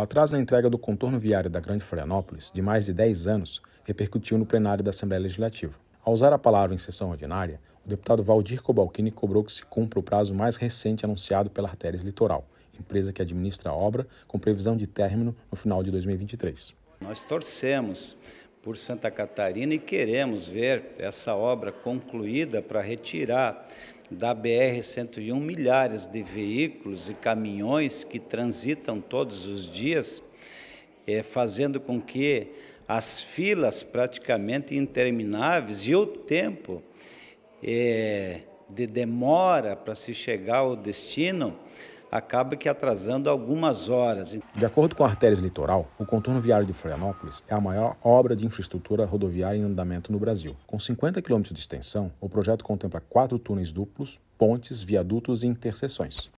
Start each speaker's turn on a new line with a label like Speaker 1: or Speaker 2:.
Speaker 1: O atraso na entrega do contorno viário da Grande Florianópolis, de mais de 10 anos, repercutiu no plenário da Assembleia Legislativa. Ao usar a palavra em sessão ordinária, o deputado Valdir Cobalcini cobrou que se cumpra o prazo mais recente anunciado pela Artérias Litoral, empresa que administra a obra, com previsão de término no final de 2023.
Speaker 2: Nós torcemos por Santa Catarina e queremos ver essa obra concluída para retirar da BR-101 milhares de veículos e caminhões que transitam todos os dias, é, fazendo com que as filas praticamente intermináveis e o tempo é, de demora para se chegar ao destino acaba que atrasando algumas horas. De acordo
Speaker 1: com a Artérias Litoral, o contorno viário de Florianópolis é a maior obra de infraestrutura rodoviária em andamento no Brasil. Com 50 quilômetros de extensão, o projeto contempla quatro túneis duplos, pontes, viadutos e interseções.